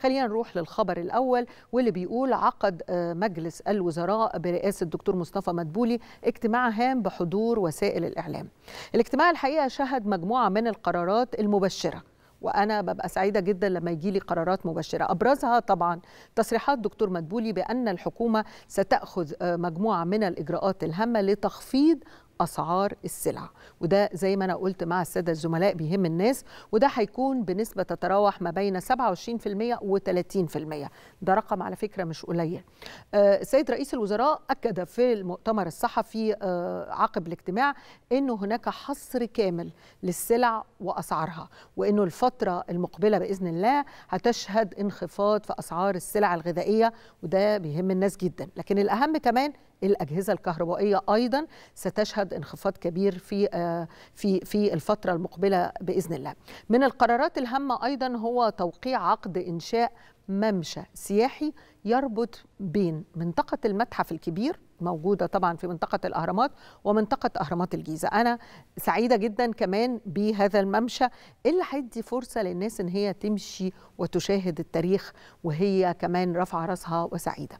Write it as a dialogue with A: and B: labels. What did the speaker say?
A: خلينا نروح للخبر الأول واللي بيقول عقد آه، مجلس الوزراء برئاسة الدكتور مصطفى مدبولي اجتماع هام بحضور وسائل الإعلام الاجتماع الحقيقة شهد مجموعة من القرارات المبشرة وانا ببقى سعيده جدا لما يجي لي قرارات مبشره ابرزها طبعا تصريحات دكتور مدبولي بان الحكومه ستاخذ آه، مجموعه من الاجراءات الهامه لتخفيض اسعار السلع وده زي ما انا قلت مع الساده الزملاء بيهم الناس وده هيكون بنسبه تتراوح ما بين 27% و30% ده رقم على فكره مش قليل السيد آه، رئيس الوزراء اكد في المؤتمر الصحفي آه، عقب الاجتماع انه هناك حصر كامل للسلع واسعارها وانه الفتره المقبله باذن الله هتشهد انخفاض في اسعار السلع الغذائيه وده بيهم الناس جدا لكن الاهم كمان الاجهزه الكهربائيه ايضا ستشهد يشهد انخفاض كبير في آه، في في الفتره المقبله باذن الله. من القرارات الهامه ايضا هو توقيع عقد انشاء ممشى سياحي يربط بين منطقة المتحف الكبير موجودة طبعا في منطقة الأهرامات ومنطقة أهرامات الجيزة أنا سعيدة جدا كمان بهذا الممشى اللي هيدي فرصة للناس إن هي تمشي وتشاهد التاريخ وهي كمان رافعة راسها وسعيدة